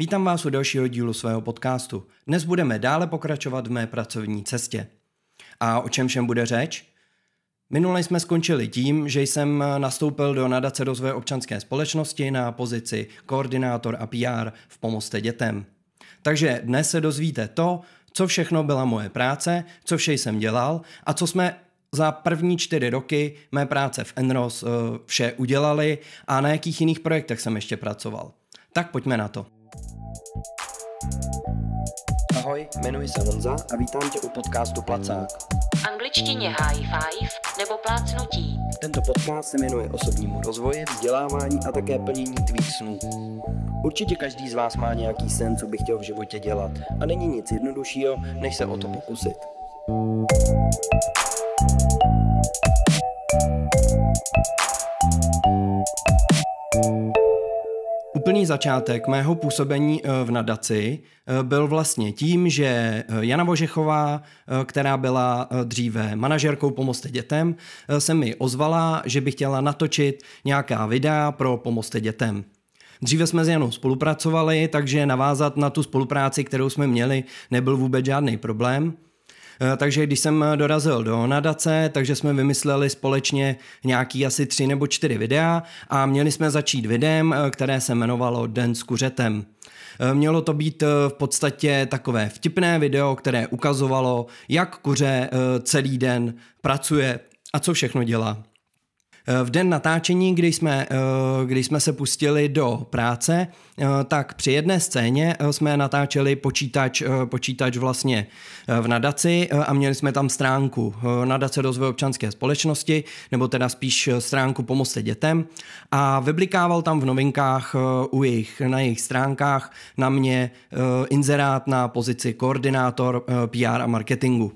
Vítám vás u dalšího dílu svého podcastu. Dnes budeme dále pokračovat v mé pracovní cestě. A o čem všem bude řeč? Minule jsme skončili tím, že jsem nastoupil do nadace rozvoje občanské společnosti na pozici koordinátor a PR v pomoste dětem. Takže dnes se dozvíte to, co všechno byla moje práce, co vše jsem dělal a co jsme za první čtyři roky mé práce v Enros eh, vše udělali a na jakých jiných projektech jsem ještě pracoval. Tak pojďme na to. Ahoj, jmenuji se Honza a vítám tě u podcastu Placák. angličtině high five nebo plácnutí. Tento podcast se jmenuje osobnímu rozvoji, vzdělávání a také plnění tvých snů. Určitě každý z vás má nějaký sen, co by chtěl v životě dělat a není nic jednoduššího, než se o to pokusit. úplný začátek mého působení eh, v nadaci eh, byl vlastně tím, že eh, Jana Vožechová, která byla dříve manažerkou Pomozte dětem, se mi ozvala, že by chtěla natočit nějaká videa pro Pomozte dětem. Dříve jsme s Janou spolupracovali, takže navázat na tu spolupráci, kterou jsme měli, nebyl vůbec žádný problém. Eh, takže když jsem eh, dorazil do nadace, takže jsme vymysleli společně nějaký asi tři nebo čtyři videa a měli jsme začít videem, eh, které se jmenovalo Den s kuřetem. Mělo to být v podstatě takové vtipné video, které ukazovalo, jak kuře celý den pracuje a co všechno dělá. Eh, v den natáčení, kdy jsme, eh, kdy jsme se pustili do práce, eh, tak při jedné scéně jsme natáčeli počítač, počítač vlastně v nadaci a měli jsme tam stránku nadace rozvoje občanské společnosti, nebo teda spíš stránku pomoci dětem a vyblikával tam v novinkách u jejich, na jejich stránkách na mě inzerát na pozici koordinátor PR a marketingu.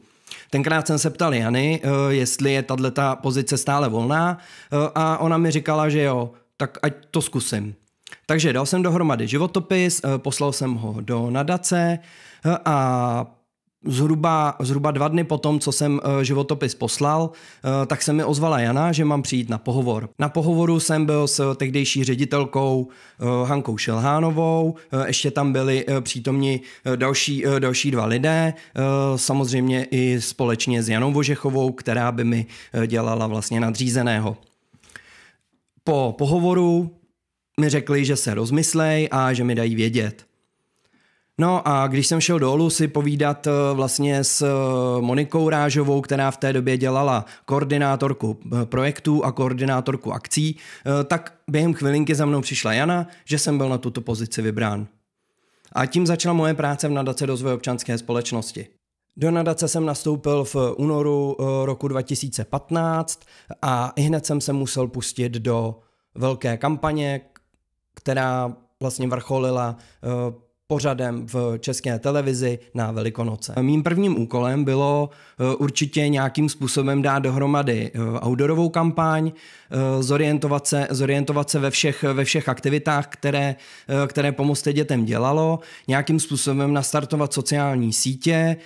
Tenkrát jsem se ptal Jany, eh, jestli je tato pozice stále volná eh, a ona mi říkala, že jo, tak ať to zkusím. Takže dal jsem dohromady životopis, eh, poslal jsem ho do nadace a zhruba, zhruba dva dny po tom, co jsem eh, životopis poslal, eh, tak se mi ozvala Jana, že mám přijít na pohovor. Na pohovoru jsem byl s tehdejší ředitelkou eh, Hankou Šelhánovou, ještě tam byli přítomni další, další dva lidé, samozřejmě i společně s Janou Vožechovou, která by mi dělala vlastně nadřízeného. Po pohovoru mi řekli, že se rozmyslej a že mi dají vědět. No a když jsem šel dolů si povídat eh, vlastně s eh, Monikou Rážovou, která v té době dělala koordinátorku eh, projektů a koordinátorku akcí, tak během chvilinky za mnou přišla Jana, že jsem byl na tuto pozici vybrán. A tím začala moje práce v nadace rozvoje občanské společnosti. Do nadace jsem nastoupil v únoru roku 2015 a hned jsem se musel pustit do velké kampaně, která vlastně vrcholila pořadem v české televizi na Velikonoce. Mým prvním úkolem bylo eh, určitě nějakým způsobem dát dohromady eh, outdoorovou kampaň, eh, zorientovat se, zorientovat se ve, všech, ve všech aktivitách, které, které pomozte dětem dělalo, nějakým způsobem nastartovat sociální sítě,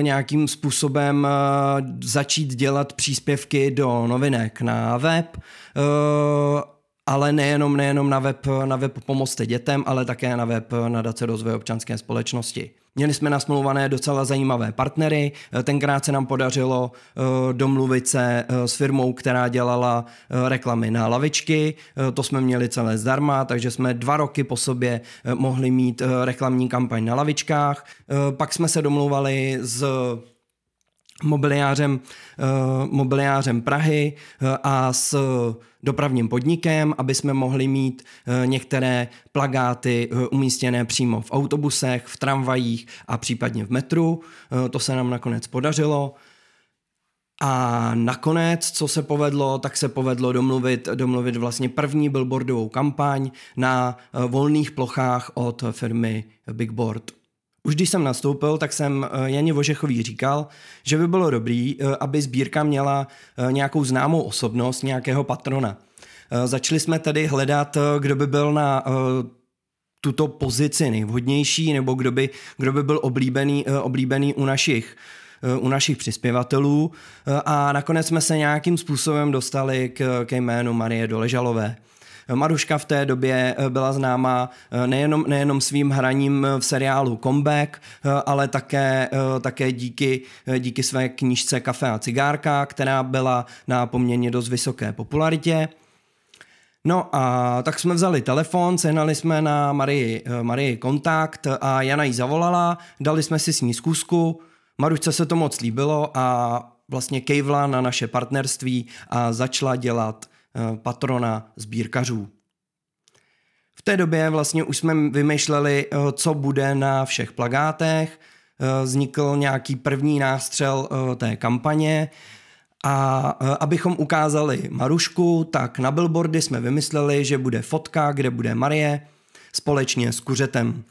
nějakým způsobem začít dělat příspěvky do novinek na web ale nejenom, nejenom na, web, na web Pomozte dětem, ale také na web Nadace rozvoje občanské společnosti. Měli jsme nasmluvané docela zajímavé partnery. Tenkrát se nám podařilo eh, domluvit se eh, s firmou, která dělala eh, reklamy na lavičky. To jsme měli celé zdarma, takže jsme dva roky po sobě mohli mít reklamní kampaň na lavičkách. Pak jsme se domluvali s mobiliářem, eh, mobiliářem Prahy eh, a s dopravním podnikem, aby jsme mohli mít eh, některé plagáty umístěné přímo v autobusech, v tramvajích a případně v metru. To se nám nakonec podařilo. A nakonec, co se povedlo, tak se povedlo domluvit, domluvit vlastně první billboardovou kampaň na volných plochách od firmy Bigboard. Už když jsem nastoupil, tak jsem eh, Janě Vožechový říkal, že by bylo dobrý, eh, aby sbírka měla eh, nějakou známou osobnost, nějakého patrona. Začali jsme tedy hledat, kdo by byl na tuto pozici nejvhodnější, nebo kdo by, kdo by byl oblíbený, oblíbený u našich u našich přispěvatelů a nakonec jsme se nějakým způsobem dostali k, ke jménu Marie Doležalové. Maruška v té době eh, byla známá eh, nejenom, nejenom svým hraním v seriálu Comeback, eh, ale také, také díky, díky své knížce Kafe a cigárka, která byla na poměrně dost vysoké popularitě. No a tak jsme vzali telefon, sehnali jsme na Marii, Marii kontakt a Jana ji zavolala, dali jsme si s ní zkusku, Maručce se to moc líbilo a vlastně kejvla na naše partnerství a začala dělat Eh, patrona sbírkařů. V té době vlastně už jsme vymýšleli, eh, co bude na všech plagátech, eh, vznikl nějaký první nástřel té kampaně a abychom ukázali Marušku, tak na billboardy jsme vymysleli, že bude fotka, kde bude Marie společně s kuřetem.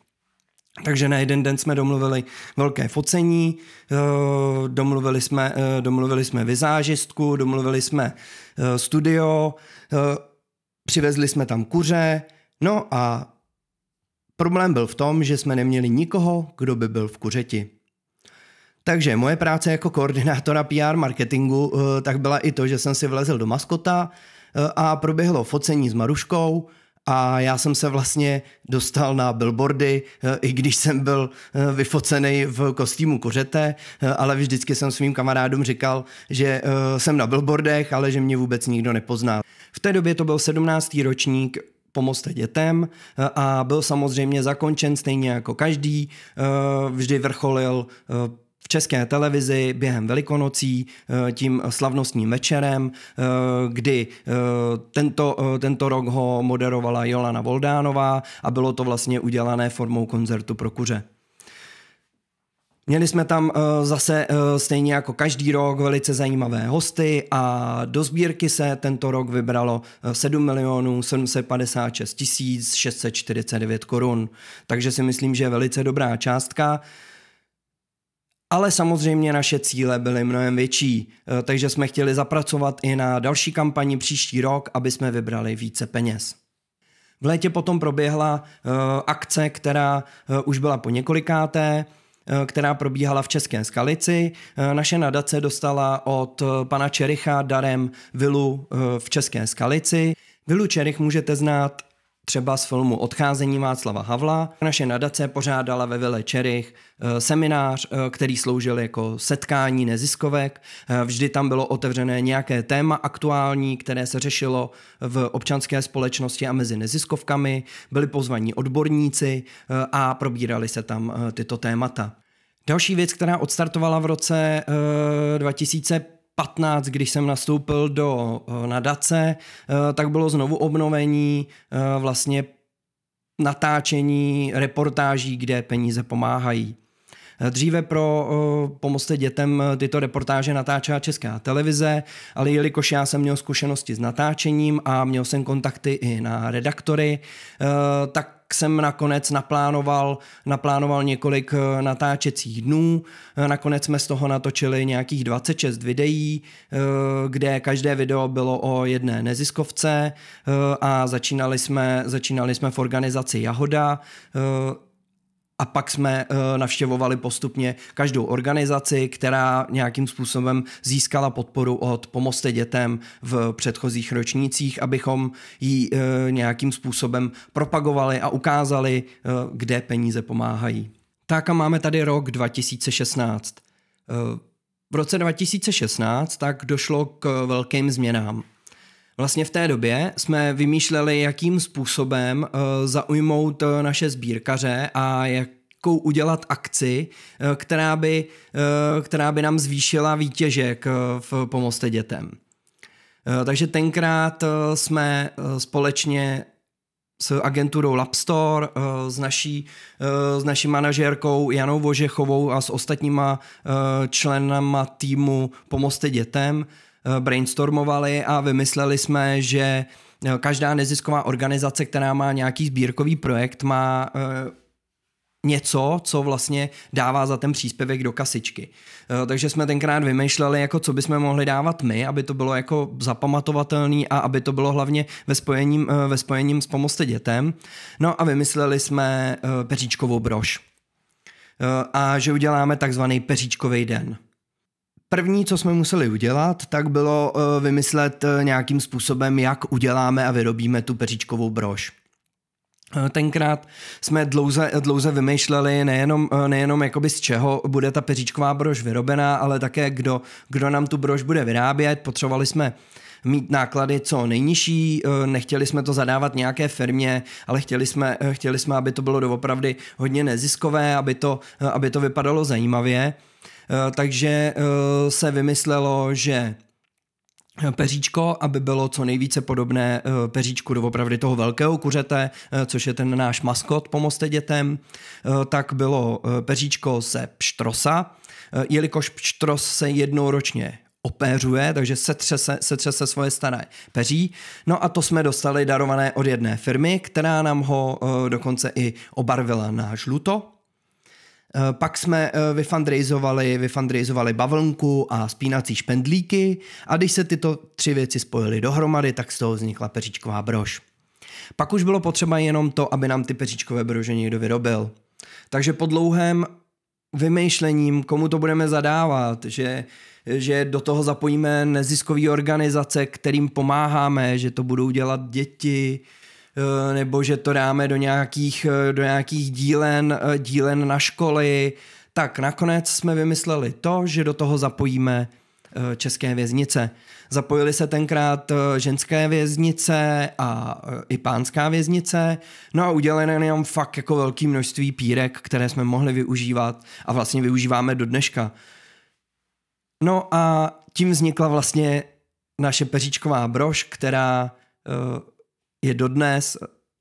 Takže na jeden den jsme domluvili velké focení, eh, domluvili jsme, eh, domluvili jsme vizážistku, domluvili jsme eh, studio, přivezli jsme tam kuře, no a problém byl v tom, že jsme neměli nikoho, kdo by byl v kuřeti. Takže moje práce jako koordinátora PR marketingu tak byla i to, že jsem si vlezl do maskota a proběhlo focení s Maruškou, a já jsem se vlastně dostal na billboardy, eh, i když jsem byl eh, vyfocený v kostýmu kořete, eh, ale vždycky jsem svým kamarádům říkal, že jsem na billboardech, ale že mě vůbec nikdo nepozná. V té době to byl 17. ročník pomozte dětem a byl samozřejmě zakončen stejně jako každý. Vždy vrcholil české televizi během Velikonocí, eh, tím slavnostním večerem, eh, kdy eh, tento, tento rok ho moderovala Jolana Voldánová a bylo to vlastně udělané formou koncertu pro kuře. Měli jsme tam zase stejně jako každý rok velice zajímavé hosty a do sbírky se tento rok vybralo 7 milionů 756 tisíc 649 korun. Takže si myslím, že je velice dobrá částka. Ale samozřejmě naše cíle byly mnohem větší, eh, takže jsme chtěli zapracovat i na další kampani příští rok, aby jsme vybrali více peněz. V létě potom proběhla eh, akce, která eh, už byla po několikáté, která probíhala v České Skalici. Naše nadace dostala od pana Čericha darem vilu v České Skalici. Vilu Čerich můžete znát třeba z filmu Odcházení Václava Havla. Naše nadace pořádala ve Vilečerich eh, seminář, eh, který sloužil jako setkání neziskovek. Eh, vždy tam bylo otevřené nějaké téma aktuální, které se řešilo v občanské společnosti a mezi neziskovkami. Byli pozvaní odborníci a probírali se tam tyto témata. Další věc, která odstartovala v roce 2000 15, když jsem nastoupil do eh, nadace, eh, tak bylo znovu obnovení eh, vlastně natáčení reportáží, kde peníze pomáhají. Dříve pro pomoci dětem tyto reportáže natáčela Česká televize, ale jelikož já jsem měl zkušenosti s natáčením a měl jsem kontakty i na redaktory, tak tak jsem nakonec naplánoval, naplánoval několik eh, natáčecích dnů. Eh, nakonec jsme z toho natočili nějakých 26 videí, eh, kde každé video bylo o jedné neziskovce a začínali jsme, začínali jsme v organizaci Jahoda a pak jsme eh, navštěvovali postupně každou organizaci, která nějakým způsobem získala podporu od pomoste dětem v předchozích ročnících, abychom ji eh, nějakým způsobem propagovali a ukázali, eh, kde peníze pomáhají. Tak a máme tady rok 2016. V roce 2016 tak došlo k velkým změnám. Vlastně v té době jsme vymýšleli, jakým způsobem eh, zaujmout eh, naše sbírkaře a jak jakou udělat akci, eh, která by, která by nám zvýšila výtěžek v pomoci dětem. Takže tenkrát jsme společně s agenturou Labstore, s naší, s naší manažérkou Janou Vožechovou a s ostatníma členama týmu Pomozte dětem Eh, brainstormovali a vymysleli jsme, že eh, každá nezisková organizace, která má nějaký sbírkový projekt, má eh, něco, co vlastně dává za ten příspěvek do kasičky. Takže jsme tenkrát vymýšleli, jako co bychom mohli dávat my, aby to bylo jako zapamatovatelný a aby to bylo hlavně ve spojením, ve spojením s pomocí dětem. No a vymysleli jsme peříčkovou brož a že uděláme takzvaný peříčkový den. První, co jsme museli udělat, tak bylo eh, vymyslet eh, nějakým způsobem, jak uděláme a vyrobíme tu peříčkovou brož. Eh, tenkrát jsme dlouze, dlouze vymýšleli nejenom, nejenom jakoby z čeho bude ta peříčková brož vyrobená, ale také kdo, kdo nám tu brož bude vyrábět. Potřebovali jsme mít náklady co nejnižší, nechtěli jsme to zadávat nějaké firmě, ale chtěli jsme, chtěli jsme aby to bylo doopravdy hodně neziskové, aby to, aby to vypadalo zajímavě. Eh, takže eh, se vymyslelo, že eh, peříčko, aby bylo co nejvíce podobné peříčku doopravdy toho velkého kuřete, což je ten náš maskot Pomozte dětem, tak bylo peříčko ze pštrosa, jelikož pštros se jednou ročně opéřuje, takže setře se svoje staré peří. No a to jsme dostali darované od jedné firmy, která nám ho dokonce i obarvila na žluto, Eh, pak jsme eh, vyfundraizovali, vyfundraizovali bavlnku a spínací špendlíky a když se tyto tři věci spojily dohromady, tak z toho vznikla peříčková brož. Pak už bylo potřeba jenom to, aby nám ty peříčkové brože někdo vyrobil. Takže po dlouhém vymýšlením, komu to budeme zadávat, že, že do toho zapojíme neziskové organizace, kterým pomáháme, že to budou dělat děti, Eh, nebo že to dáme do nějakých, eh, do nějakých dílen, eh, dílen na školy, tak nakonec jsme vymysleli to, že do toho zapojíme české věznice. Zapojili se tenkrát ženské věznice a i pánská věznice, no a udělali jenom fakt jako velké množství pírek, které jsme mohli využívat a vlastně využíváme do dneška. No a tím vznikla vlastně naše peříčková brož, která je dodnes.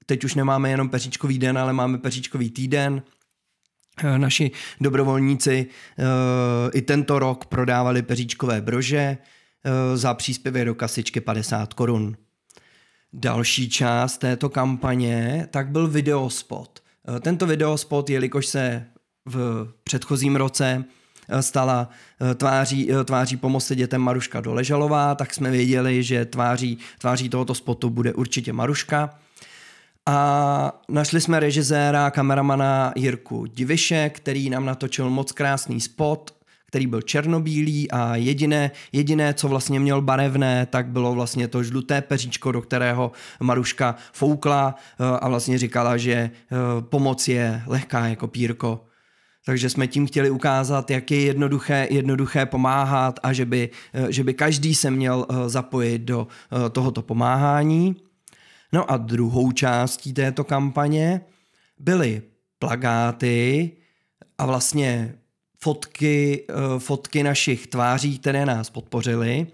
Teď už nemáme jenom peříčkový den, ale máme peříčkový týden. Eh, naši dobrovolníci eh, i tento rok prodávali peříčkové brože eh, za příspěvek do kasičky 50 korun. Další část této kampaně tak byl videospot. Tento videospot, jelikož se v předchozím roce Eh, stala eh, tváří, eh, tváří pomoci dětem Maruška Doležalová, tak jsme věděli, že tváří, tváří tohoto spotu bude určitě Maruška. A našli jsme režiséra, kameramana Jirku Diviše, který nám natočil moc krásný spot, který byl černobílý a jediné, jediné, co vlastně měl barevné, tak bylo vlastně to žluté peříčko, do kterého Maruška foukla a vlastně říkala, že pomoc je lehká jako pírko takže jsme tím chtěli ukázat, jak je jednoduché, jednoduché pomáhat a že by, eh, že by každý se měl eh, zapojit do eh, tohoto pomáhání. No a druhou částí této kampaně byly plagáty a vlastně fotky, fotky našich tváří, které nás podpořily.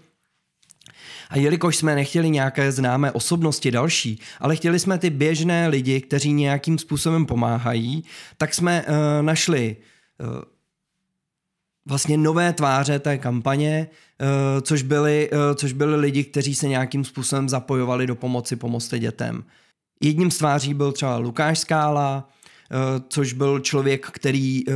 A jelikož jsme nechtěli nějaké známé osobnosti další, ale chtěli jsme ty běžné lidi, kteří nějakým způsobem pomáhají, tak jsme uh, našli uh, vlastně nové tváře té kampaně, eh, což byli, což byli lidi, kteří se nějakým způsobem zapojovali do pomoci pomoci dětem. Jedním z tváří byl třeba Lukáš Skála, Eh, což byl člověk, který eh,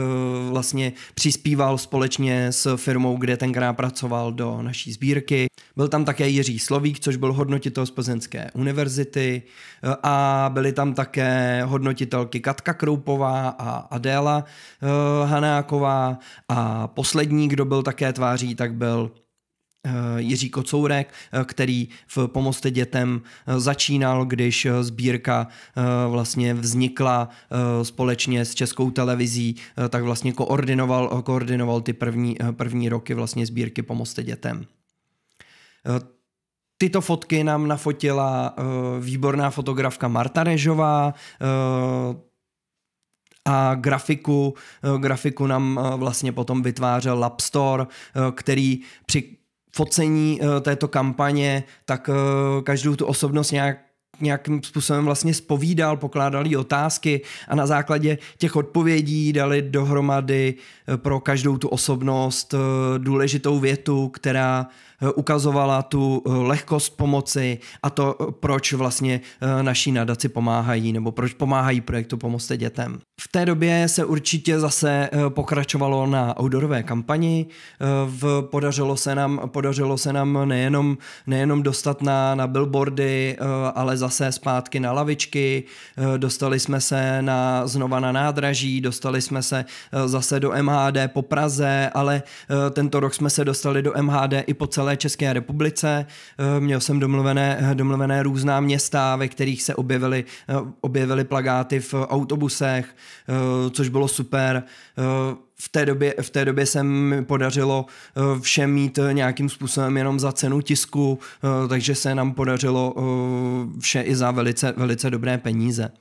vlastně přispíval společně s firmou, kde tenkrát pracoval do naší sbírky. Byl tam také Jiří Slovík, což byl hodnotitel z Plzeňské univerzity eh, a byly tam také hodnotitelky Katka Kroupová a Adéla Hanáková a poslední, kdo byl také tváří, tak byl Eh, Jiří Kocourek, eh, který v pomoci dětem eh, začínal, když sbírka vlastně vznikla společně s Českou televizí, tak vlastně koordinoval, koordinoval ty první, první roky vlastně sbírky pomoci dětem. Tyto fotky nám nafotila výborná fotografka Marta Režová, a grafiku, grafiku nám vlastně potom vytvářel Lab Store, který při focení uh, této kampaně, tak uh, každou tu osobnost nějak nějakým způsobem vlastně spovídal, pokládal jí otázky a na základě těch odpovědí dali dohromady eh, pro každou tu osobnost důležitou větu, která ukazovala tu eh, lehkost pomoci a to, eh, proč vlastně eh, naší nadaci pomáhají nebo proč pomáhají projektu Pomozte dětem. V té době se určitě zase pokračovalo na outdoorové kampani. V, podařilo, se nám, podařilo se nám nejenom, nejenom dostat na, na billboardy, ale zase zpátky na lavičky. Dostali jsme se na, znova na nádraží, dostali jsme se zase do MHD po Praze, ale tento rok jsme se dostali do MHD i po celé celé České republice. Eh, měl jsem domluvené, eh, domluvené různá města, ve kterých se objevily, eh, objevily plagáty v autobusech, což bylo super v té době, v té době se mi podařilo všem mít nějakým způsobem jenom za cenu tisku, takže se nám podařilo vše i za velice, velice dobré peníze.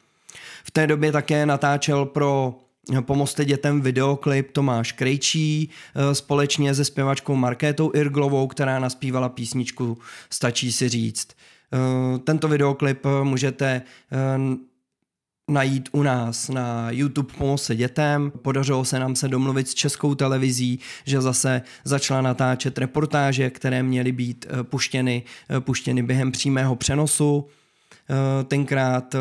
V té době také natáčel pro Pomozte dětem videoklip Tomáš Krejčí eh, společně se zpěvačkou Markétou Irglovou, která naspívala písničku Stačí si říct. Eh, tento videoklip můžete eh, najít u nás na YouTube pomozte dětem. Podařilo se nám se domluvit s českou televizí, že zase začala natáčet reportáže, které měly být puštěny, puštěny během přímého přenosu. Tenkrát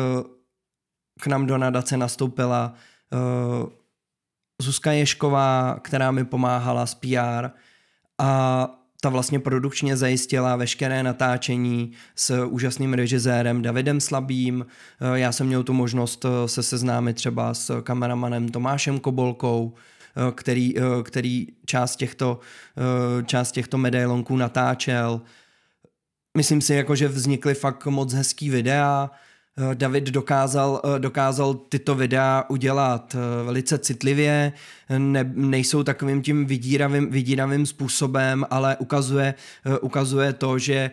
k nám do nadace nastoupila uh, Zuzka Ješková, která mi pomáhala s PR a ta vlastně produkčně zajistila veškeré natáčení s úžasným režisérem Davidem Slabým. Eh, já jsem měl tu možnost eh, se seznámit třeba s kameramanem Tomášem Kobolkou, který, který část, těchto, část těchto medailonků natáčel. Myslím si, jako, že vznikly fakt moc hezký videa, Eh, David dokázal, eh, dokázal tyto videa udělat eh, velice citlivě, ne, nejsou takovým tím vydíravým, vydíravým způsobem, ale ukazuje, ukazuje to, že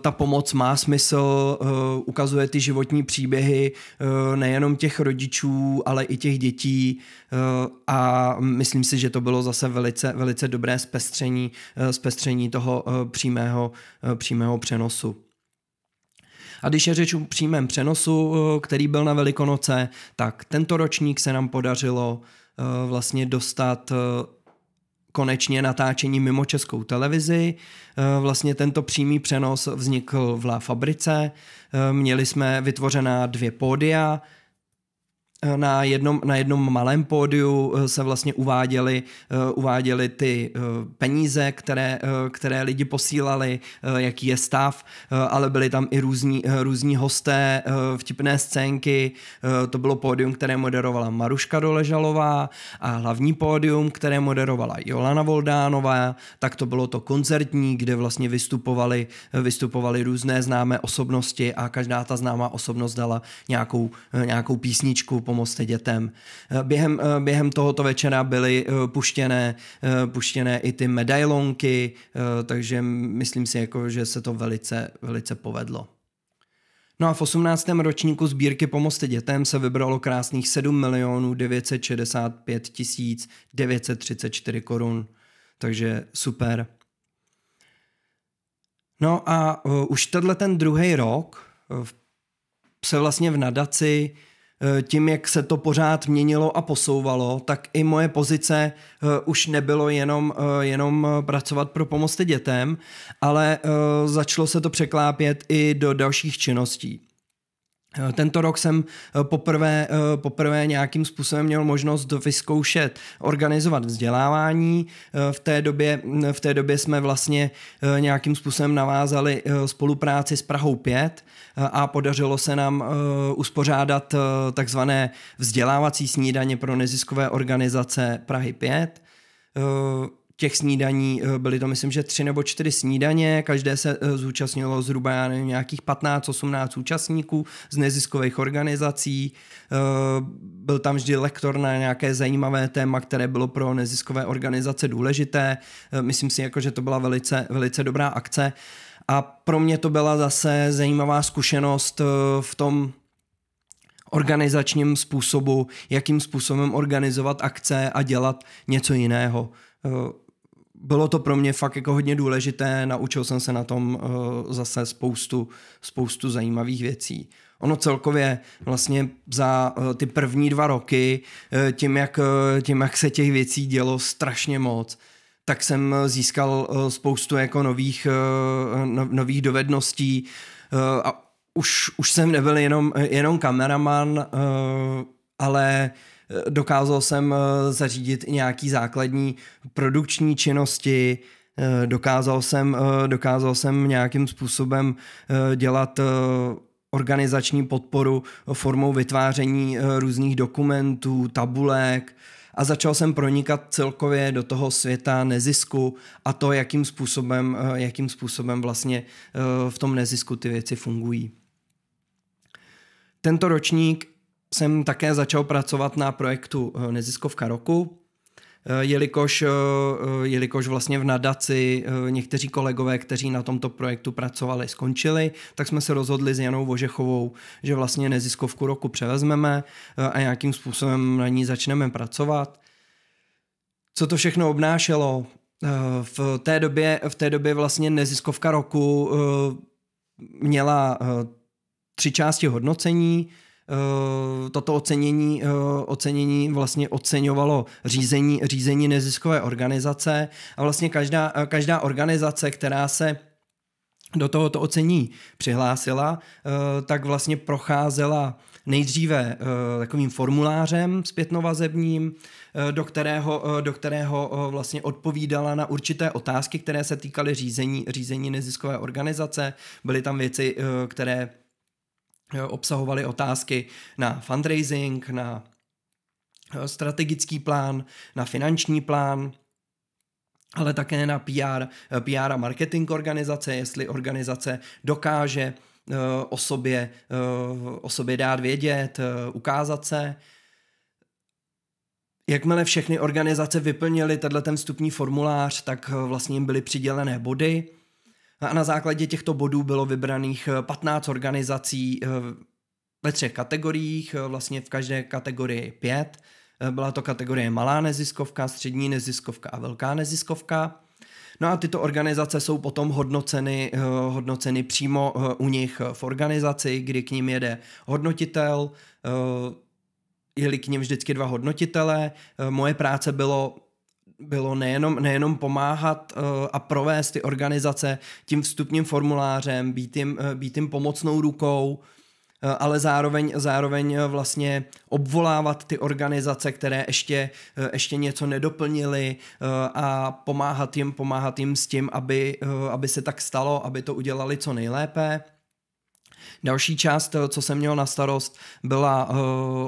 ta pomoc má smysl, ukazuje ty životní příběhy nejenom těch rodičů, ale i těch dětí a myslím si, že to bylo zase velice, velice dobré zpestření, zpestření toho přímého, přímého přenosu. A když je řeč o přímém přenosu, eh, který byl na Velikonoce, tak tento ročník se nám podařilo eh, vlastně dostat eh, konečně natáčení mimo českou televizi. Vlastně tento přímý přenos vznikl v La Fabrice. Měli jsme vytvořená dvě pódia, na jednom, na jednom malém pódiu eh, se vlastně uváděly, eh, uváděli ty eh, peníze, které, které lidi posílali, jaký je stav, ale byli tam i různí, různí hosté, vtipné scénky. To bylo pódium, které moderovala Maruška Doležalová a hlavní pódium, které moderovala Jolana Voldánová, tak to bylo to koncertní, kde vlastně vystupovali, vystupovali různé známé osobnosti a každá ta známá osobnost dala nějakou, nějakou písničku pomoct dětem. Eh, během, eh, během tohoto večera byly eh, puštěné, puštěné i ty medailonky, takže myslím si, jako, že se to velice, velice povedlo. No a v 18. ročníku sbírky Pomozte dětem se vybralo krásných 7 milionů 965 tisíc 934 korun. Takže super. No a už tenhle ten druhý rok se vlastně v nadaci Eh, tím, jak se to pořád měnilo a posouvalo, tak i moje pozice eh, už nebylo jenom, eh, jenom pracovat pro pomoc dětem, ale začalo se to překlápět i do dalších činností. Eh, tento rok jsem eh, poprvé, eh, poprvé nějakým způsobem měl možnost vyzkoušet organizovat vzdělávání. V té, době, v té době jsme vlastně nějakým způsobem navázali spolupráci s Prahou 5 a podařilo se nám uspořádat takzvané vzdělávací snídaně pro neziskové organizace Prahy 5 těch snídaní, eh, byly to myslím, že tři nebo čtyři snídaně, každé se eh, zúčastnilo zhruba já nevím, nějakých 15-18 účastníků z neziskových organizací, eh, byl tam vždy lektor na nějaké zajímavé téma, které bylo pro neziskové organizace důležité, myslím si, jako, že to byla velice, velice dobrá akce a pro mě to byla zase zajímavá zkušenost v tom, organizačním způsobu, jakým způsobem organizovat akce a dělat něco jiného bylo to pro mě fakt jako hodně důležité, naučil jsem se na tom uh, zase spoustu, spoustu zajímavých věcí. Ono celkově vlastně za uh, ty první dva roky, uh, tím jak, uh, tím jak se těch věcí dělo strašně moc, tak jsem získal uh, spoustu jako nových, uh, no, nových dovedností uh, a už, už jsem nebyl jenom, jenom kameraman, uh, ale uh, dokázal jsem eh, zařídit i nějaký základní produkční činnosti, eh, dokázal jsem, eh, dokázal jsem nějakým způsobem dělat organizační podporu formou vytváření různých dokumentů, tabulek a začal jsem pronikat celkově do toho světa nezisku a to, jakým způsobem, jakým způsobem vlastně v tom nezisku ty věci fungují. Tento ročník jsem také začal pracovat na projektu eh, Neziskovka roku, eh, jelikož, eh, jelikož vlastně v nadaci někteří kolegové, kteří na tomto projektu pracovali, skončili, tak jsme se rozhodli s Janou Vožechovou, že vlastně neziskovku roku převezmeme a nějakým způsobem na ní začneme pracovat. Co to všechno obnášelo? V té době, v té době vlastně neziskovka roku měla tři části hodnocení, Eh, toto ocenění, eh, ocenění vlastně oceňovalo řízení, řízení neziskové organizace a vlastně každá, eh, každá organizace, která se do tohoto ocení přihlásila, tak vlastně procházela nejdříve takovým formulářem zpětnovazebním, do kterého, do kterého vlastně odpovídala na určité otázky, které se týkaly řízení, řízení neziskové organizace. Byly tam věci, které Eh, obsahovaly otázky na fundraising, na eh, strategický plán, na finanční plán, ale také na PR, eh, PR a marketing organizace, jestli organizace dokáže o sobě, o sobě dát vědět, ukázat se. Jakmile všechny organizace vyplnily tenhle ten vstupní formulář, tak vlastně jim byly přidělené body – No a na základě těchto bodů bylo vybraných 15 eh, organizací eh, ve třech kategoriích, eh, vlastně v každé kategorii pět. Byla to kategorie malá neziskovka, střední neziskovka a velká neziskovka. No a tyto organizace jsou potom hodnoceny, hodnoceny přímo u nich v organizaci, kdy k ním jede hodnotitel, jeli k ním vždycky dva hodnotitelé. Moje práce bylo bylo nejenom, nejenom pomáhat uh, a provést ty organizace tím vstupním formulářem, být jim, uh, být jim pomocnou rukou, uh, ale zároveň, zároveň vlastně obvolávat ty organizace, které ještě, ještě něco nedoplnily a pomáhat jim, pomáhat jim s tím, aby, aby se tak stalo, aby to udělali co nejlépe. Další část, eh, co jsem měl na starost, byla eh,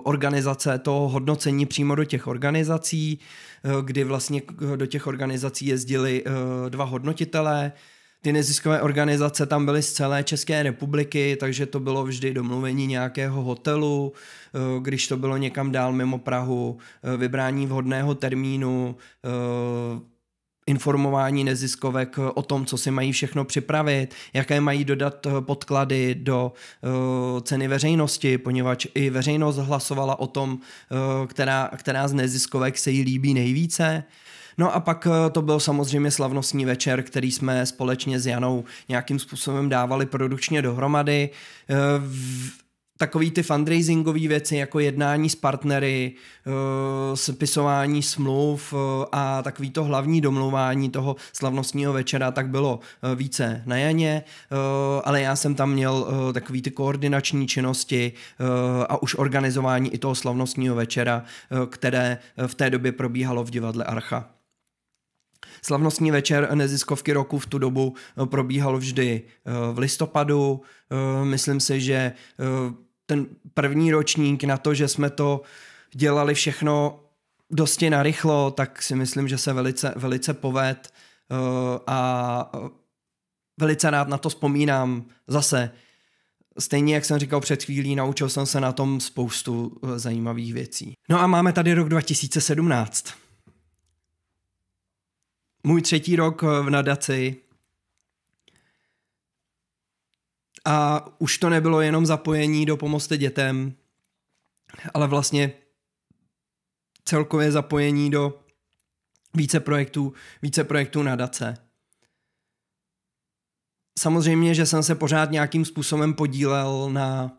organizace toho hodnocení přímo do těch organizací, eh, kdy vlastně do těch organizací jezdili dva hodnotitelé, ty neziskové organizace tam byly z celé České republiky, takže to bylo vždy domluvení nějakého hotelu, když to bylo někam dál mimo Prahu, vybrání vhodného termínu, informování neziskovek eh, o tom, co si mají všechno připravit, jaké mají dodat eh, podklady do uh, ceny veřejnosti, poněvadž i veřejnost hlasovala o tom, uh, která, která z neziskovek se jí líbí nejvíce. No a pak to byl samozřejmě slavnostní večer, který jsme společně s Janou nějakým způsobem dávali produkčně dohromady takový ty fundraisingové věci, jako jednání s partnery, eh, spisování smluv eh, a takový to hlavní domlouvání toho slavnostního večera, tak bylo eh, více na Janě, ale já jsem tam měl takový ty koordinační činnosti a už organizování i toho slavnostního večera, které v té době probíhalo v divadle Archa. Slavnostní večer neziskovky roku v tu dobu probíhal vždy v listopadu. Myslím si, že ten první ročník na to, že jsme to dělali všechno dosti narychlo, tak si myslím, že se velice, velice poved eh, a eh, velice rád na to vzpomínám zase. Stejně jak jsem říkal před chvílí, naučil jsem se na tom spoustu eh, zajímavých věcí. No a máme tady rok 2017. Můj třetí rok v nadaci A už to nebylo jenom zapojení do pomoci dětem, ale vlastně celkové zapojení do více projektů, více projektů dace. Samozřejmě, že jsem se pořád nějakým způsobem podílel na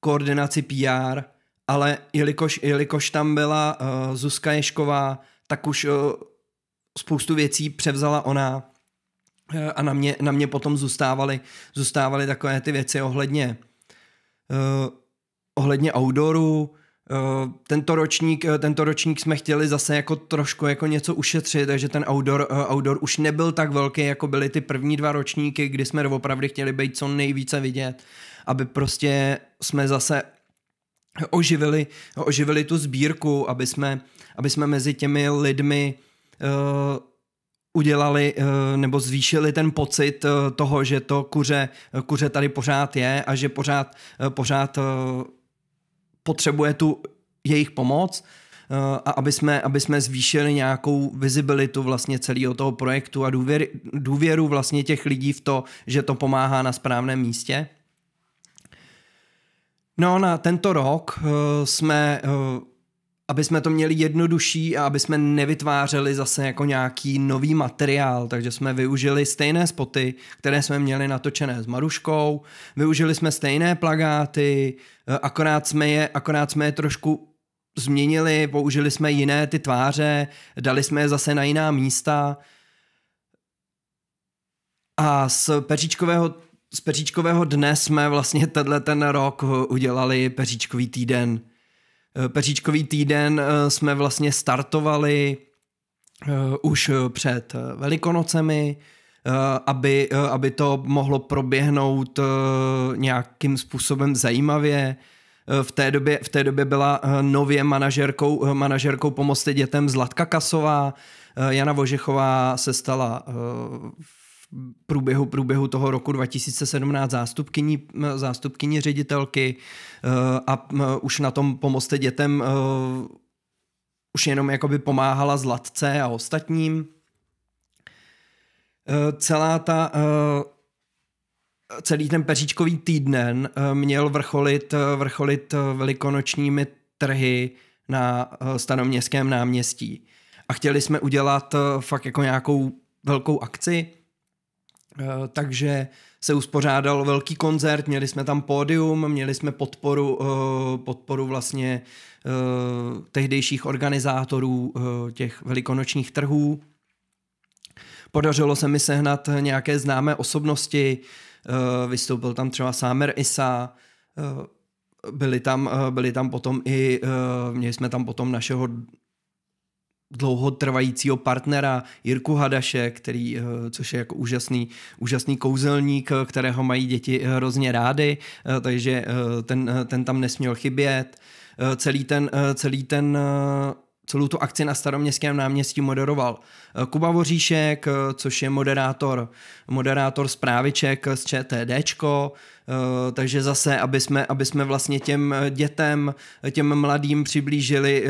koordinaci PR, ale jelikož, jelikož tam byla uh, Zuzka Ješková, tak už uh, spoustu věcí převzala ona Eh, a na mě, na mě potom zůstávaly, zůstávaly takové ty věci ohledně, uh, ohledně outdooru. Uh, eh, tento ročník, uh, tento ročník jsme chtěli zase jako trošku jako něco ušetřit, takže ten outdoor, uh, outdoor už nebyl tak velký, jako byly ty první dva ročníky, kdy jsme opravdu chtěli být co nejvíce vidět, aby prostě jsme zase oživili, oživili tu sbírku, aby jsme, aby jsme mezi těmi lidmi uh, udělali eh, nebo zvýšili ten pocit eh, toho, že to kuře, eh, kuře tady pořád je a že pořád, pořád potřebuje tu jejich pomoc a aby jsme, aby jsme zvýšili nějakou vizibilitu vlastně celého toho projektu a důvěr, důvěru vlastně těch lidí v to, že to pomáhá na správném místě. No na tento rok jsme aby jsme to měli jednodušší a aby jsme nevytvářeli zase jako nějaký nový materiál, takže jsme využili stejné spoty, které jsme měli natočené s Maruškou, využili jsme stejné plagáty, eh, akorát jsme je, akorát jsme je trošku změnili, použili jsme jiné ty tváře, dali jsme je zase na jiná místa. A z peříčkového, z peříčkového dne jsme vlastně tenhle ten rok udělali peříčkový týden, Eh, Peříčkový týden eh, jsme vlastně startovali eh, už před Velikonocemi, aby, aby to mohlo proběhnout nějakým způsobem zajímavě. V té době, v té době byla nově manažerkou, manažerkou pomoci dětem Zlatka Kasová. Jana Vožechová se stala průběhu, průběhu toho roku 2017 zástupkyní, zástupkyní ředitelky eh, a už na tom pomoste dětem eh, už jenom jakoby pomáhala Zlatce a ostatním. Eh, celá ta celý ten peříčkový týden měl vrcholit, vrcholit velikonočními trhy na stanoměstském náměstí. A chtěli jsme udělat fakt jako nějakou velkou akci, Eh, takže se uspořádal velký koncert, měli jsme tam pódium, měli jsme podporu, eh, podporu vlastně eh, tehdejších organizátorů těch velikonočních trhů. Podařilo se mi sehnat nějaké známé osobnosti, vystoupil tam třeba Sámer Isa, byli tam, byli tam potom i, měli jsme tam potom našeho dlouhotrvajícího partnera Jirku Hadaše, který, eh, což je jako úžasný, úžasný kouzelník, eh, kterého mají děti eh, hrozně rády, takže ten, ten tam nesměl chybět. Celý ten, celý ten celou tu akci na staroměstském náměstí moderoval eh, Kuba Voříšek, eh, což je moderátor, moderátor zprávyček z ČTDčko, eh, takže zase, aby jsme, aby jsme vlastně těm dětem, těm mladým přiblížili,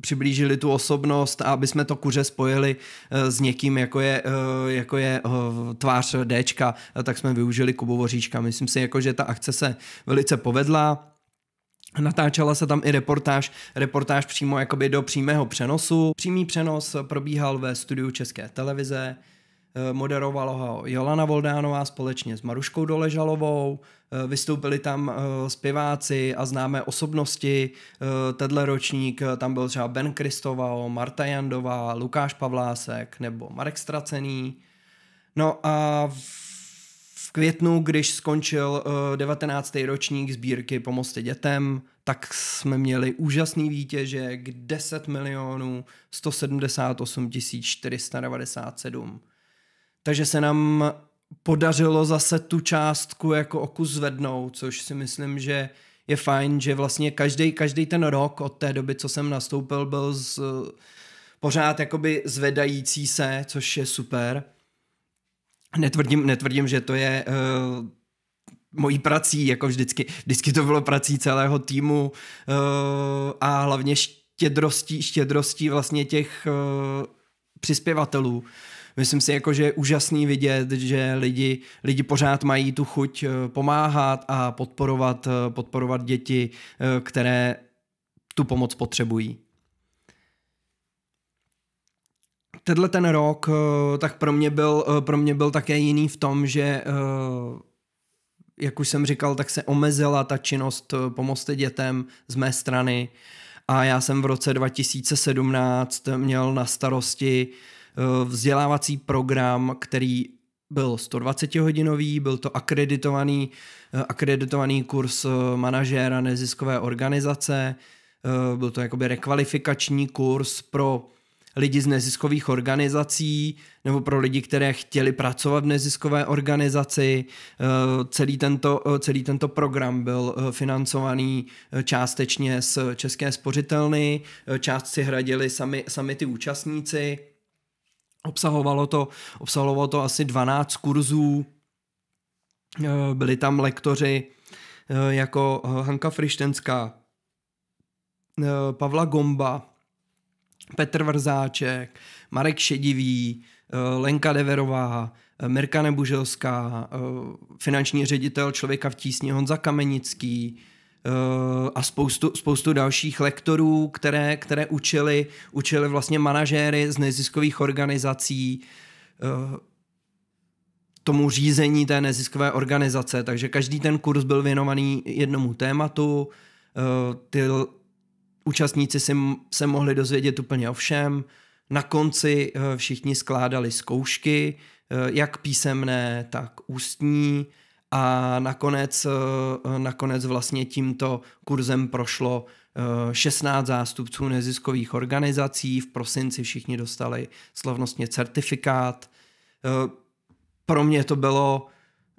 přiblížili tu osobnost a aby jsme to kuře spojili s někým, jako je, jako je tvář Dčka, tak jsme využili Kubu Voříčka. Myslím si, jako, že ta akce se velice povedla Natáčela se tam i reportáž, reportáž přímo jakoby do přímého přenosu. Přímý přenos probíhal ve studiu České televize, eh, moderovala ho Jolana Voldánová společně s Maruškou Doležalovou, eh, vystoupili tam eh, zpěváci a známé osobnosti, tenhle ročník tam byl třeba Ben Kristoval, Marta Jandová, Lukáš Pavlásek nebo Marek Stracený. No a v v květnu, když skončil 19. Eh, ročník sbírky Pomozte dětem, tak jsme měli úžasný výtěžek 10 milionů 178 497. Takže se nám podařilo zase tu částku jako oku zvednout, což si myslím, že je fajn, že vlastně každý, každý ten rok od té doby, co jsem nastoupil, byl z, pořád jakoby zvedající se, což je super netvrdím, netvrdím, že to je uh, mojí prací, jako vždycky. Vždycky to bylo prací celého týmu uh, a hlavně štědrostí, štědrostí vlastně těch uh, přispěvatelů. Myslím si, jako, že je úžasný vidět, že lidi, lidi pořád mají tu chuť pomáhat a podporovat, podporovat děti, které tu pomoc potřebují. tenhle ten rok eh, tak pro mě, byl, eh, pro mě byl také jiný v tom, že eh, jak už jsem říkal, tak se omezila ta činnost pomoci dětem z mé strany a já jsem v roce 2017 měl na starosti vzdělávací program, který byl 120 hodinový, byl to akreditovaný, akreditovaný kurz manažéra neziskové organizace, byl to jakoby rekvalifikační kurz pro lidi z neziskových organizací nebo pro lidi, které chtěli pracovat v neziskové organizaci. Eh, celý tento, eh, celý tento program byl eh, financovaný částečně z České spořitelny, část si hradili sami, sami ty účastníci. Obsahovalo to, obsahovalo to asi 12 kurzů, byli tam lektoři jako Hanka Frištenská, Pavla Gomba, Petr Vrzáček, Marek Šedivý, eh, Lenka Deverová, eh, Mirka Nebuželská, eh, finanční ředitel Člověka v tísni Honza Kamenický, a spoustu, spoustu dalších lektorů, které, které učili, učili vlastně manažéry z neziskových organizací tomu řízení té neziskové organizace. Takže každý ten kurz byl věnovaný jednomu tématu. Ty účastníci si, se mohli dozvědět úplně o všem. Na konci eh, všichni skládali zkoušky, eh, jak písemné, tak ústní a nakonec, eh, nakonec vlastně tímto kurzem prošlo 16 zástupců neziskových organizací. V prosinci všichni dostali slavnostně certifikát. Pro mě to bylo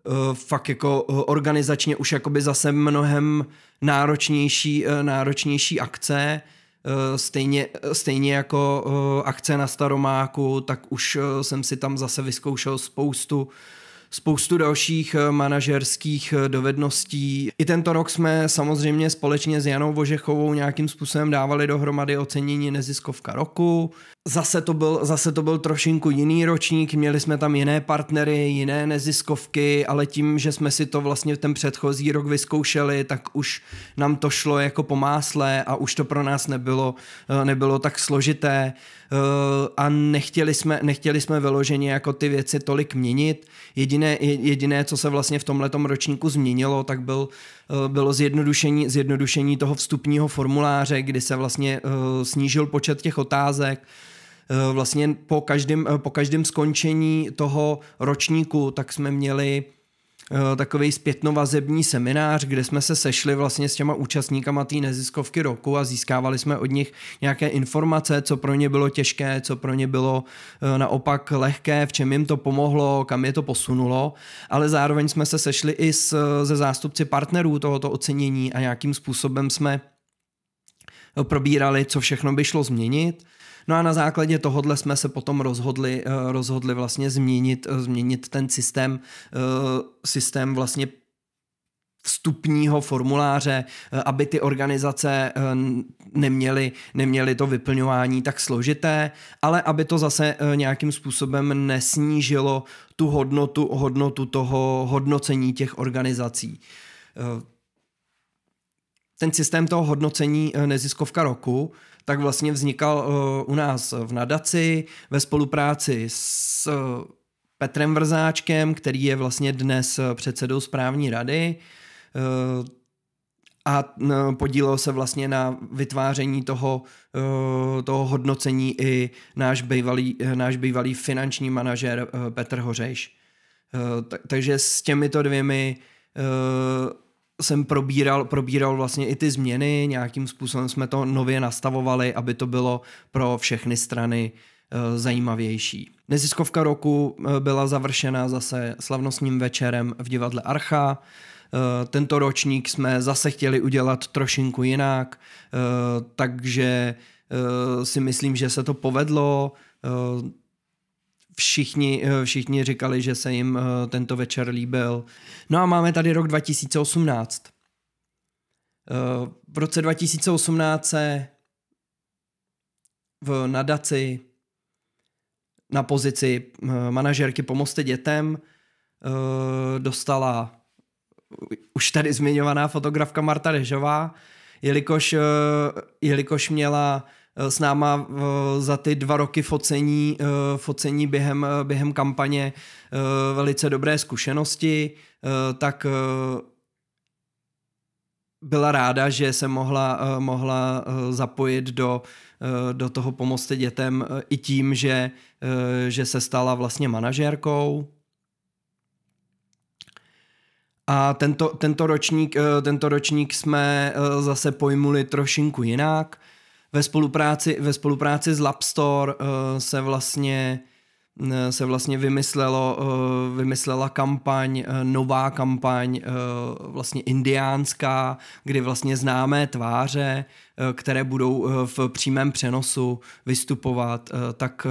uh, fakt jako eh, organizačně už jakoby zase mnohem náročnější, uh, náročnější akce, uh, stejně, stejně jako uh, akce na Staromáku, tak už uh, jsem si tam zase vyzkoušel spoustu spoustu dalších manažerských dovedností. I tento rok jsme samozřejmě společně s Janou Vožechovou nějakým způsobem dávali dohromady ocenění neziskovka roku zase to, byl, zase to byl trošinku jiný ročník, měli jsme tam jiné partnery, jiné neziskovky, ale tím, že jsme si to vlastně ten předchozí rok vyzkoušeli, tak už nám to šlo jako po másle a už to pro nás nebylo, eh, nebylo tak složité eh, a nechtěli jsme, nechtěli jsme vyloženě jako ty věci tolik měnit. Jediné, jediné co se vlastně v letom ročníku změnilo, tak byl, eh, bylo zjednodušení, zjednodušení toho vstupního formuláře, kdy se vlastně snížil počet těch otázek, Eh, vlastně po každém, eh, po každém skončení toho ročníku, tak jsme měli eh, takový zpětnovazební seminář, kde jsme se sešli vlastně s těma účastníkama té neziskovky roku a získávali jsme od nich nějaké informace, co pro ně bylo těžké, co pro ně bylo naopak lehké, v čem jim to pomohlo, kam je to posunulo, ale zároveň jsme se sešli i s, ze zástupci partnerů tohoto ocenění a nějakým způsobem jsme probírali, co všechno by šlo změnit No a na základě tohohle jsme se potom rozhodli, eh, rozhodli vlastně změnit, eh, změnit ten systém, eh, systém vlastně vstupního formuláře, aby ty organizace neměly, neměly to vyplňování tak složité, ale aby to zase nějakým způsobem nesnížilo tu hodnotu, hodnotu toho hodnocení těch organizací. Ten systém toho hodnocení neziskovka roku tak vlastně vznikal eh, u nás v nadaci ve spolupráci s eh, Petrem Vrzáčkem, který je vlastně dnes eh, předsedou správní rady a podílel se vlastně na vytváření toho, toho hodnocení i náš bývalý, náš bývalý finanční manažer Petr Hořeš. Takže s těmito dvěmi jsem probíral, probíral vlastně i ty změny, nějakým způsobem jsme to nově nastavovali, aby to bylo pro všechny strany eh, zajímavější. Neziskovka roku eh, byla završena zase slavnostním večerem v divadle Archa. Eh, tento ročník jsme zase chtěli udělat trošinku jinak, takže si myslím, že se to povedlo všichni, eh, všichni říkali, že se jim eh, tento večer líbil. No a máme tady rok 2018. Eh, v roce 2018 se v nadaci na pozici manažerky Pomoste dětem dostala už tady zmiňovaná fotografka Marta Režová, jelikož, jelikož měla Eh, s náma eh, za ty dva roky focení, eh, focení během, během kampaně velice dobré zkušenosti, tak byla ráda, že se mohla, mohla zapojit do, do toho pomoci dětem i tím, že, že se stala vlastně manažérkou. A tento, tento, ročník, tento ročník jsme zase pojmuli trošinku jinak – ve spolupráci, ve spolupráci s Labstore uh, eh, se vlastně eh, se vlastně vymyslelo, eh, vymyslela kampaň, nová kampaň, vlastně indiánská, kdy vlastně známé tváře, které budou v přímém přenosu vystupovat, tak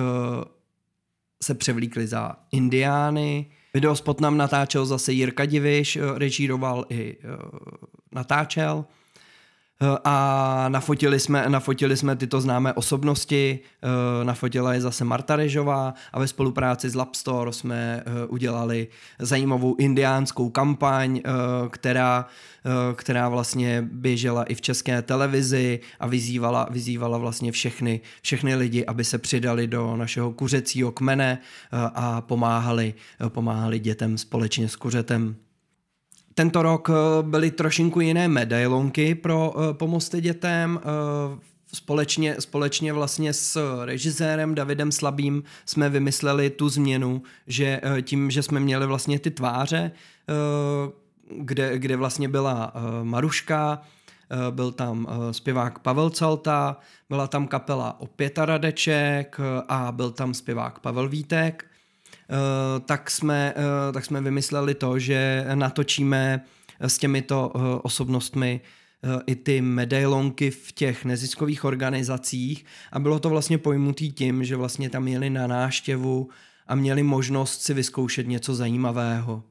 se převlíkly za indiány. Videospot nám natáčel zase Jirka Diviš, režíroval i natáčel. Eh, a nafotili jsme, nafotili jsme tyto známé osobnosti, eh, nafotila je zase Marta Režová a ve spolupráci s Labstore jsme eh, udělali zajímavou indiánskou kampaň, která, která vlastně běžela i v české televizi a vyzývala, vyzývala vlastně všechny, všechny lidi, aby se přidali do našeho kuřecího kmene a pomáhali, pomáhali dětem společně s kuřetem. Tento rok eh, byly trošinku jiné medailonky pro eh, pomosty dětem. Eh, společně, společně vlastně s režisérem Davidem Slabým jsme vymysleli tu změnu, že tím, že jsme měli vlastně ty tváře, kde, kde vlastně byla Maruška, byl tam zpěvák Pavel Calta, byla tam kapela Opěta Radeček a byl tam zpěvák Pavel Vítek Eh, tak jsme, eh, tak jsme vymysleli to, že natočíme s těmito eh, osobnostmi i ty medailonky v těch neziskových organizacích a bylo to vlastně pojmutý tím, že vlastně tam jeli na náštěvu a měli možnost si vyzkoušet něco zajímavého.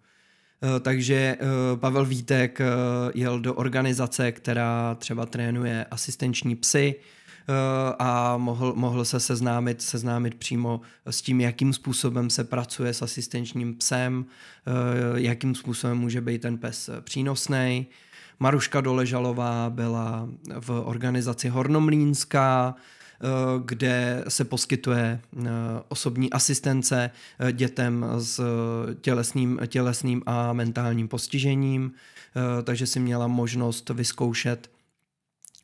Takže Pavel Vítek jel do organizace, která třeba trénuje asistenční psy, Eh, a mohl, mohl se seznámit, seznámit přímo s tím, jakým způsobem se pracuje s asistenčním psem, eh, jakým způsobem může být ten pes přínosný. Maruška Doležalová byla v organizaci Hornomlínská, eh, kde se poskytuje osobní asistence dětem s tělesným, tělesným a mentálním postižením, takže si měla možnost vyzkoušet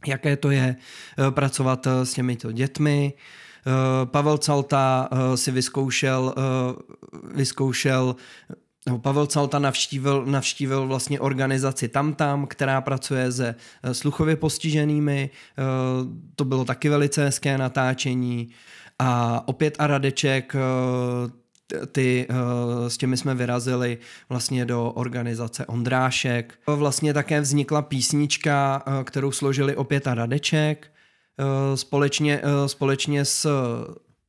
jaké to je eh, pracovat eh, s těmito dětmi. Eh, Pavel Calta si vyzkoušel, vyzkoušel Pavel Calta navštívil, navštívil vlastně organizaci Tamtam, která pracuje se sluchově postiženými. To bylo taky velice hezké natáčení. A opět Aradeček ty, eh, s těmi jsme vyrazili vlastně do organizace Ondrášek. Vlastně také vznikla písnička, eh, kterou složili opět a Radeček eh, společně, společně s,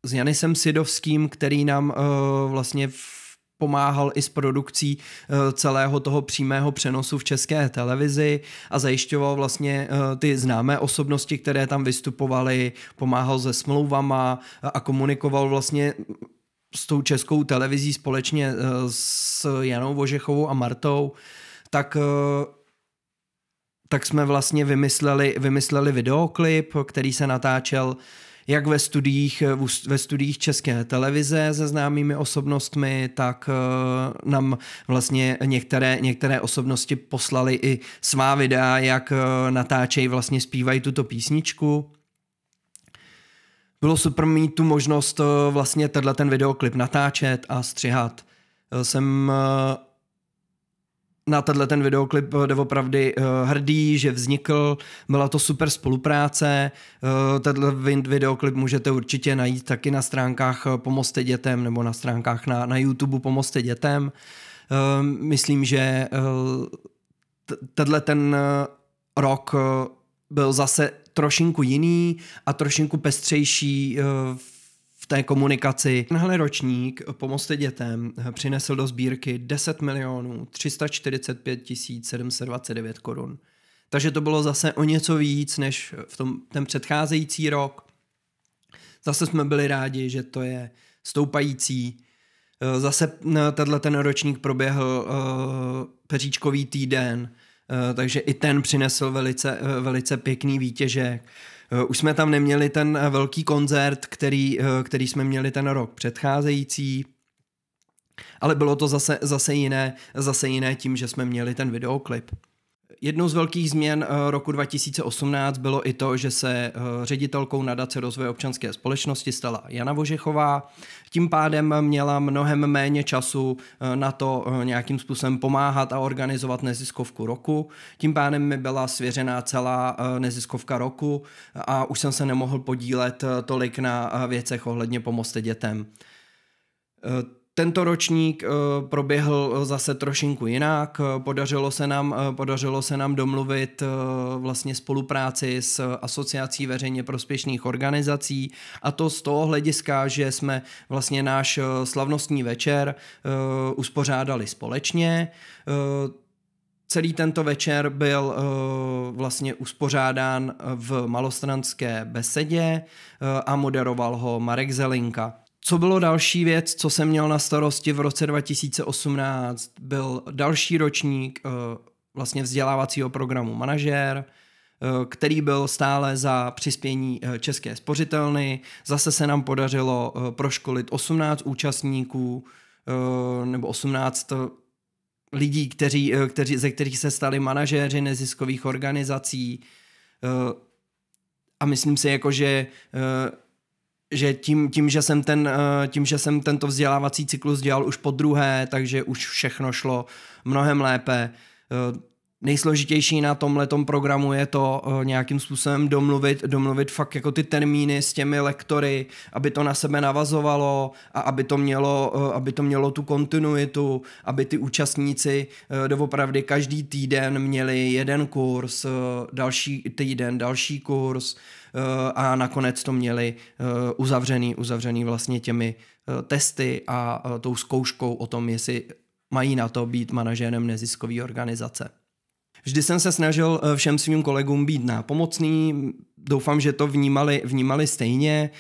s Janisem Sidovským, který nám vlastně pomáhal i s produkcí celého toho přímého přenosu v české televizi a zajišťoval vlastně ty známé osobnosti, které tam vystupovaly, pomáhal se smlouvama a komunikoval vlastně s tou českou televizí společně eh, s Janou Vožechovou a Martou, tak eh, tak jsme vlastně vymysleli, vymysleli videoklip, který se natáčel jak ve studiích, eh, ve studiích České televize se známými osobnostmi, tak nám vlastně některé, některé osobnosti poslali i svá videa, jak natáčejí, vlastně zpívají tuto písničku bylo super mít tu možnost eh, vlastně tenhle ten videoklip natáčet a střihat. Eh, jsem eh, na tenhle ten videoklip opravdu hrdý, že vznikl, byla to super spolupráce, tenhle videoklip můžete určitě najít taky na stránkách Pomozte dětem nebo na stránkách na, na YouTube Pomozte dětem. Myslím, že tenhle ten rok byl zase trošinku jiný a trošinku pestřejší eh, v té komunikaci. Tenhle ročník eh, Pomozte dětem eh, přinesl do sbírky 10 milionů 345 729 korun. Takže to bylo zase o něco víc než v tom, ten předcházející rok. Zase jsme byli rádi, že to je stoupající. Zase tenhle ten ročník proběhl peříčkový týden, Eh, takže i ten přinesl velice, eh, velice pěkný výtěžek. Eh, už jsme tam neměli ten velký koncert, který, který jsme měli ten rok předcházející, ale bylo to zase, zase, jiné, zase jiné tím, že jsme měli ten videoklip jednou z velkých změn eh, roku 2018 bylo i to, že se eh, ředitelkou nadace rozvoje občanské společnosti stala Jana Vožechová. Tím pádem měla mnohem méně času eh, na to nějakým způsobem pomáhat a organizovat neziskovku roku. Tím pádem mi byla svěřená celá neziskovka roku a už jsem se nemohl podílet tolik na věcech ohledně pomoci dětem. Tento ročník eh, proběhl eh, zase trošinku jinak. Eh, podařilo se nám, podařilo se nám domluvit vlastně spolupráci s asociací veřejně prospěšných organizací a to z toho hlediska, že jsme vlastně náš slavnostní večer uspořádali společně. Celý tento večer byl vlastně uspořádán v malostranské besedě a moderoval ho Marek Zelinka. Co bylo další věc, co jsem měl na starosti v roce 2018, byl další ročník eh, vlastně vzdělávacího programu Manažer, eh, který byl stále za přispění eh, České spořitelny. Zase se nám podařilo proškolit 18 účastníků nebo 18 lidí, kteří, kteří, ze kterých se stali manažéři neziskových organizací. A myslím si, jako, že že tím, tím, že jsem ten, eh, tím, že jsem tento vzdělávací cyklus dělal už po druhé, takže už všechno šlo mnohem lépe. Eh, nejsložitější na tomhle programu je to eh, nějakým způsobem domluvit, domluvit fakt jako ty termíny s těmi lektory, aby to na sebe navazovalo a aby to mělo, aby to mělo tu kontinuitu, aby ty účastníci doopravdy každý týden měli jeden kurz, další týden, další kurz, Eh, a nakonec to měli eh, uzavřený, uzavřený vlastně těmi eh, testy a tou zkouškou o tom, jestli mají na to být manažérem neziskové organizace. Vždy jsem se snažil všem svým kolegům být nápomocný, doufám, že to vnímali, vnímali stejně.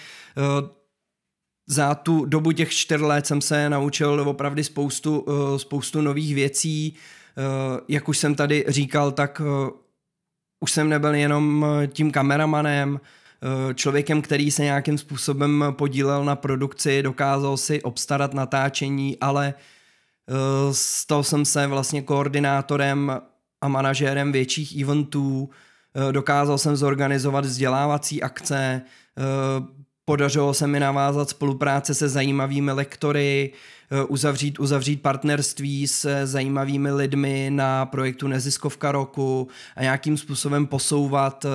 Za tu dobu těch čtyř let jsem se naučil opravdu spoustu, spoustu nových věcí. Jak už jsem tady říkal, tak už jsem nebyl jenom eh, tím kameramanem, eh, člověkem, který se nějakým způsobem podílel na produkci, dokázal si obstarat natáčení, ale eh, stal jsem se vlastně koordinátorem a manažérem větších eventů, dokázal jsem zorganizovat vzdělávací akce, Podařilo se mi navázat spolupráce se zajímavými lektory, eh, uzavřít, uzavřít partnerství s eh, zajímavými lidmi na projektu Neziskovka roku a nějakým způsobem posouvat eh,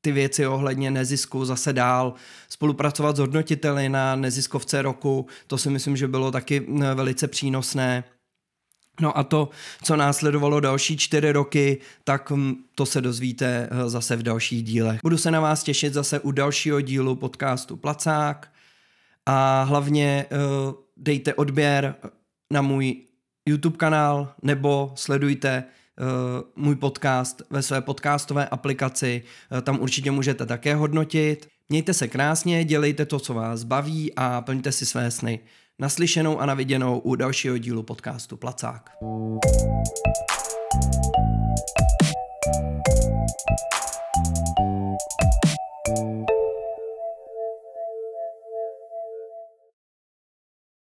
ty věci ohledně nezisku zase dál, spolupracovat s hodnotiteli na neziskovce roku, to si myslím, že bylo taky velice přínosné. No a to, co následovalo další čtyři roky, tak mm, to se dozvíte eh, zase v dalších dílech. Budu se na vás těšit zase u dalšího dílu podcastu Placák a hlavně eh, dejte odběr eh, na můj YouTube kanál nebo sledujte můj podcast ve své podcastové aplikaci, tam určitě můžete také hodnotit. Mějte se krásně, dělejte to, co vás baví a plňte si své sny. Naslyšenou a naviděnou u dalšího dílu podcastu Placák.